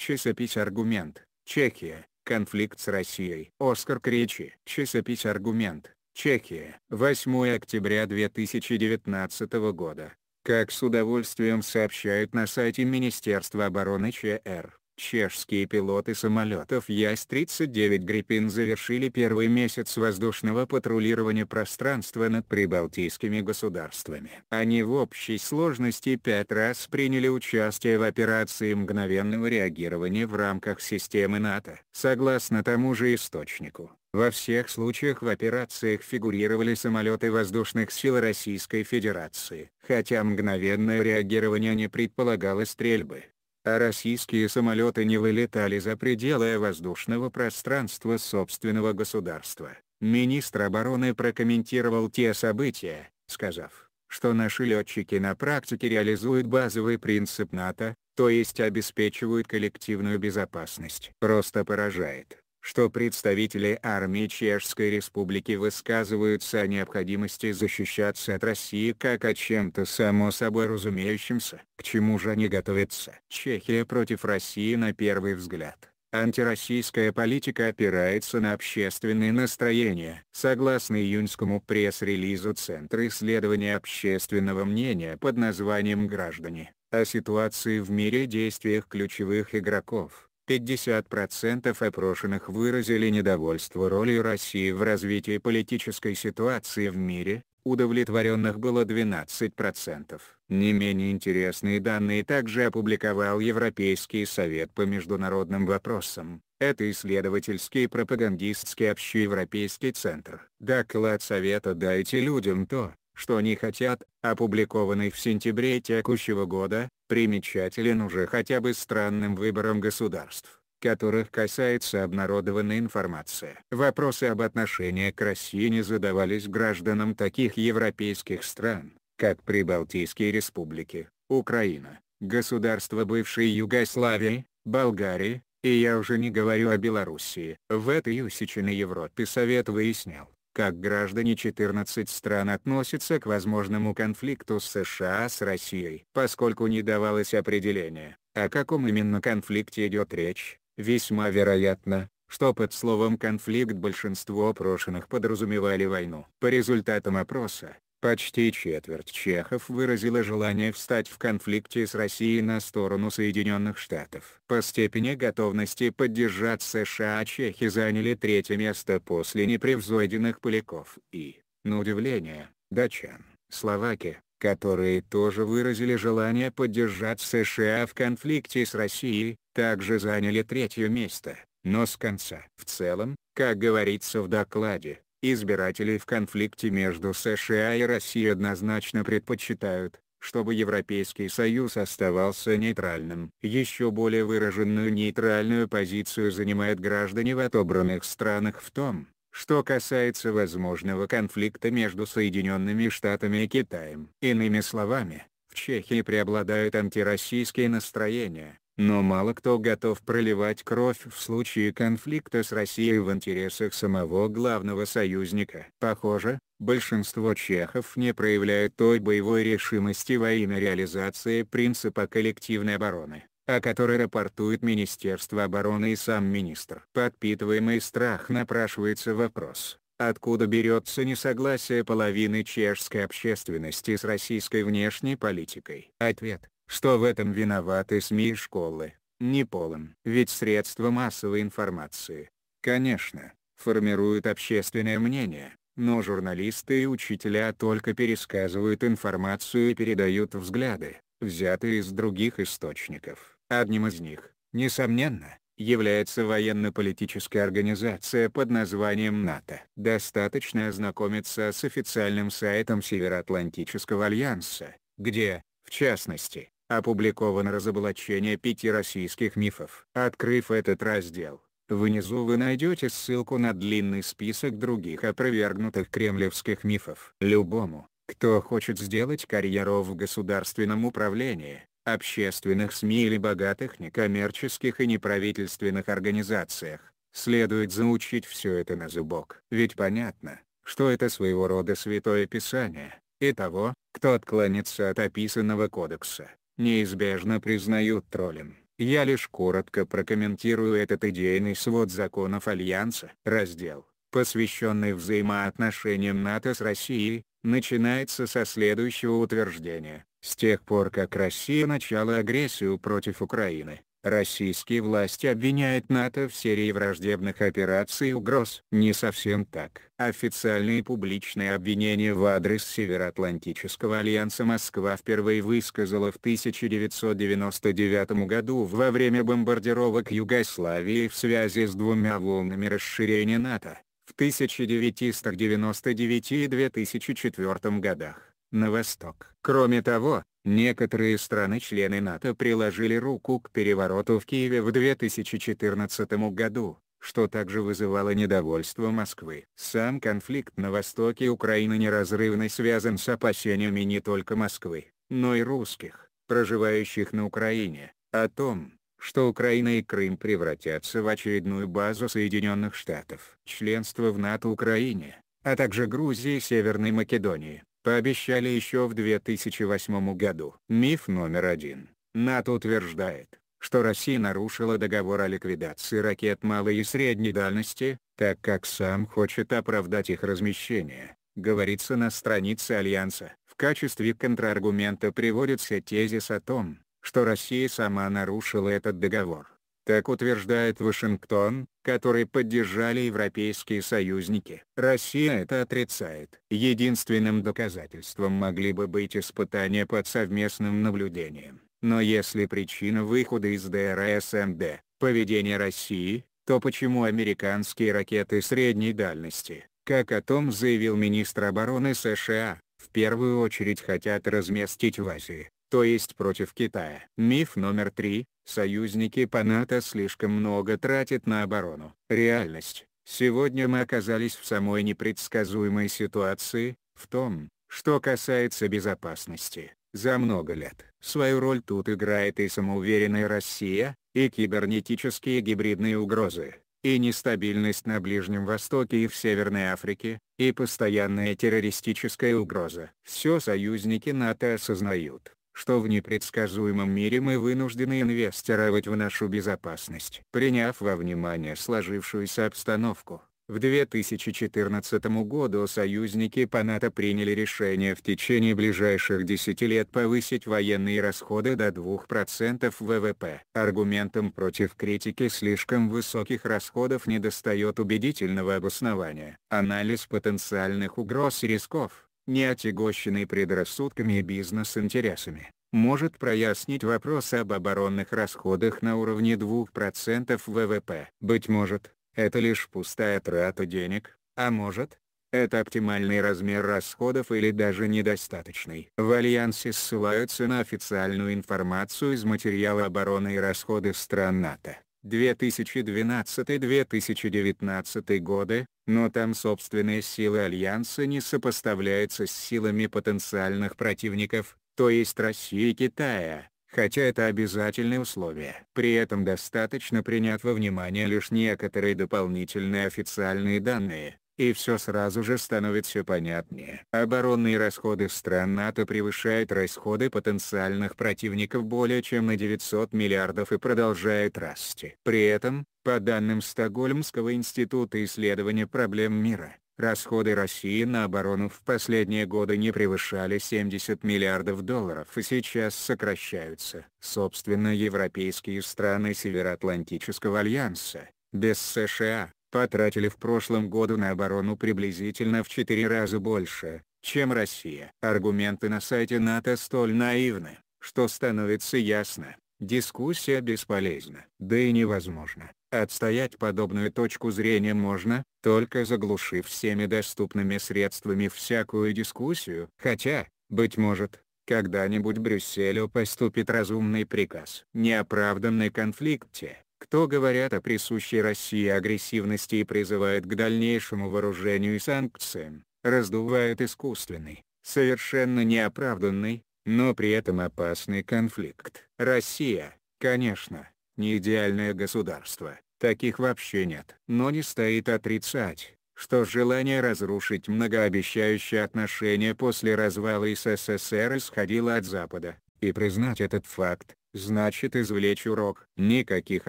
Часопись «Аргумент», Чехия, конфликт с Россией. Оскар Кречи. часопись «Аргумент», Чехия, 8 октября 2019 года. Как с удовольствием сообщают на сайте Министерства обороны ЧР, Чешские пилоты самолетов Яс-39 Грипин завершили первый месяц воздушного патрулирования пространства над прибалтийскими государствами. Они в общей сложности пять раз приняли участие в операции мгновенного реагирования в рамках системы НАТО. Согласно тому же источнику, во всех случаях в операциях фигурировали самолеты воздушных сил Российской Федерации, хотя мгновенное реагирование не предполагало стрельбы а российские самолеты не вылетали за пределы воздушного пространства собственного государства. Министр обороны прокомментировал те события, сказав, что наши летчики на практике реализуют базовый принцип НАТО, то есть обеспечивают коллективную безопасность. Просто поражает, что представители армии Чешской Республики высказываются о необходимости защищаться от России как о чем-то само собой разумеющемся. К чему же они готовятся? Чехия против России на первый взгляд. Антироссийская политика опирается на общественные настроения. Согласно июньскому пресс-релизу Центра исследования общественного мнения под названием «Граждане», о ситуации в мире и действиях ключевых игроков, 50% опрошенных выразили недовольство ролью России в развитии политической ситуации в мире, удовлетворенных было 12%. Не менее интересные данные также опубликовал Европейский совет по международным вопросам. Это исследовательский пропагандистский общеевропейский центр. Доклад совета «Дайте людям то, что они хотят», опубликованный в сентябре текущего года, примечателен уже хотя бы странным выбором государств, которых касается обнародованная информация. Вопросы об отношении к России не задавались гражданам таких европейских стран, как Прибалтийские республики, Украина, государства бывшей Югославии, Болгарии, и я уже не говорю о Белоруссии. В этой усеченной Европе Совет выяснял, как граждане 14 стран относятся к возможному конфликту США с Россией. Поскольку не давалось определения, о каком именно конфликте идет речь, весьма вероятно, что под словом «конфликт» большинство опрошенных подразумевали войну. По результатам опроса, Почти четверть чехов выразила желание встать в конфликте с Россией на сторону Соединенных Штатов. По степени готовности поддержать США чехи заняли третье место после непревзойденных поляков и, на удивление, датчан, словаки, которые тоже выразили желание поддержать США в конфликте с Россией, также заняли третье место, но с конца. В целом, как говорится в докладе, Избиратели в конфликте между США и Россией однозначно предпочитают, чтобы Европейский Союз оставался нейтральным. Еще более выраженную нейтральную позицию занимают граждане в отобранных странах в том, что касается возможного конфликта между Соединенными Штатами и Китаем. Иными словами, в Чехии преобладают антироссийские настроения, но мало кто готов проливать кровь в случае конфликта с Россией в интересах самого главного союзника. Похоже, большинство чехов не проявляют той боевой решимости во имя реализации принципа коллективной обороны о которой рапортует Министерство обороны и сам министр. Подпитываемый страх напрашивается вопрос, откуда берется несогласие половины чешской общественности с российской внешней политикой. Ответ что в этом виноваты СМИ и школы, не Полон. Ведь средства массовой информации, конечно, формируют общественное мнение, но журналисты и учителя только пересказывают информацию и передают взгляды, взятые из других источников. Одним из них, несомненно, является военно-политическая организация под названием НАТО. Достаточно ознакомиться с официальным сайтом Североатлантического альянса, где, в частности, опубликовано разоблачение пяти российских мифов. Открыв этот раздел, внизу вы найдете ссылку на длинный список других опровергнутых кремлевских мифов. Любому, кто хочет сделать карьеру в государственном управлении, общественных СМИ или богатых некоммерческих и неправительственных организациях, следует заучить все это на зубок. Ведь понятно, что это своего рода святое писание, и того, кто отклонится от описанного кодекса, неизбежно признают троллем. Я лишь коротко прокомментирую этот идейный свод законов Альянса. Раздел, посвященный взаимоотношениям НАТО с Россией, начинается со следующего утверждения. С тех пор как Россия начала агрессию против Украины, Российские власти обвиняют НАТО в серии враждебных операций и угроз. Не совсем так. Официальные публичные обвинения в адрес Североатлантического альянса Москва впервые высказала в 1999 году во время бомбардировок Югославии в связи с двумя волнами расширения НАТО. В 1999 и 2004 годах на восток. Кроме того, Некоторые страны-члены НАТО приложили руку к перевороту в Киеве в 2014 году, что также вызывало недовольство Москвы. Сам конфликт на востоке Украины неразрывно связан с опасениями не только Москвы, но и русских, проживающих на Украине, о том, что Украина и Крым превратятся в очередную базу Соединенных Штатов. Членство в НАТО Украине, а также Грузии и Северной Македонии, пообещали еще в 2008 году. Миф номер один. НАТО утверждает, что Россия нарушила договор о ликвидации ракет малой и средней дальности, так как сам хочет оправдать их размещение, говорится на странице Альянса. В качестве контраргумента приводится тезис о том, что Россия сама нарушила этот договор. Как утверждает Вашингтон, который поддержали европейские союзники. Россия это отрицает. Единственным доказательством могли бы быть испытания под совместным наблюдением. Но если причина выхода из ДРСМД поведение России, то почему американские ракеты средней дальности, как о том заявил министр обороны США, в первую очередь хотят разместить в Азии, то есть против Китая? Миф номер три. Союзники по НАТО слишком много тратят на оборону. Реальность. Сегодня мы оказались в самой непредсказуемой ситуации, в том, что касается безопасности. За много лет свою роль тут играет и самоуверенная Россия, и кибернетические гибридные угрозы, и нестабильность на Ближнем Востоке и в Северной Африке, и постоянная террористическая угроза. Все союзники НАТО осознают, что в непредсказуемом мире мы вынуждены инвестировать в нашу безопасность. Приняв во внимание сложившуюся обстановку, в 2014 году союзники по НАТО приняли решение в течение ближайших 10 лет повысить военные расходы до 2% ВВП. Аргументом против критики слишком высоких расходов недостает убедительного обоснования. Анализ потенциальных угроз и рисков не отягощенный предрассудками и бизнес-интересами, может прояснить вопрос об оборонных расходах на уровне 2% ВВП. Быть может, это лишь пустая трата денег, а может, это оптимальный размер расходов или даже недостаточный. В Альянсе ссылаются на официальную информацию из материала обороны и расходы стран НАТО. 2012-2019 годы, но там собственные силы Альянса не сопоставляются с силами потенциальных противников, то есть России и Китая, хотя это обязательное условие. При этом достаточно принять во внимание лишь некоторые дополнительные официальные данные, и все сразу же становится понятнее. Оборонные расходы стран НАТО превышают расходы потенциальных противников более чем на 900 миллиардов и продолжают расти. При этом, по данным Стокгольмского института исследования проблем мира, Расходы России на оборону в последние годы не превышали 70 миллиардов долларов и сейчас сокращаются. Собственно, европейские страны Североатлантического альянса, без США, потратили в прошлом году на оборону приблизительно в 4 раза больше, чем Россия. Аргументы на сайте НАТО столь наивны, что становится ясно, дискуссия бесполезна. Да и невозможно. Отстоять подобную точку зрения можно, только заглушив всеми доступными средствами всякую дискуссию. Хотя, быть может, когда-нибудь Брюсселю поступит разумный приказ. Неоправданный конфликте кто говорят о присущей России агрессивности и призывают к дальнейшему вооружению и санкциям, раздувают искусственный, совершенно неоправданный, но при этом опасный конфликт. Россия, конечно, не идеальное государство, таких вообще нет. Но не стоит отрицать, что желание разрушить многообещающие отношения после развала СССР исходило от Запада, и признать этот факт, Значит извлечь урок. Никаких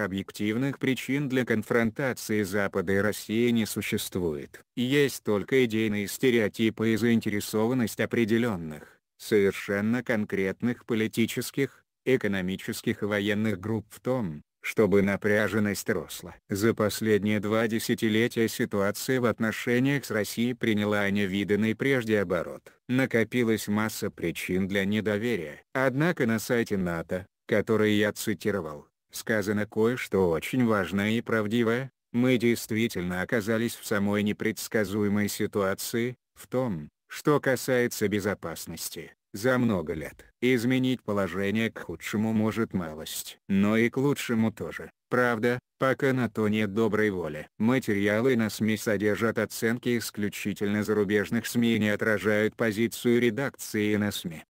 объективных причин для конфронтации Запада и России не существует. Есть только идейные стереотипы и заинтересованность определенных, совершенно конкретных политических, экономических и военных групп в том, чтобы напряженность росла. За последние два десятилетия ситуация в отношениях с Россией приняла невиданный прежде оборот. Накопилась масса причин для недоверия. Однако на сайте НАТО, которые я цитировал, сказано кое-что очень важное и правдивое, мы действительно оказались в самой непредсказуемой ситуации, в том, что касается безопасности, за много лет. Изменить положение к худшему может малость, но и к лучшему тоже. Правда, пока на то нет доброй воли. Материалы на СМИ содержат оценки исключительно зарубежных СМИ и не отражают позицию редакции на СМИ.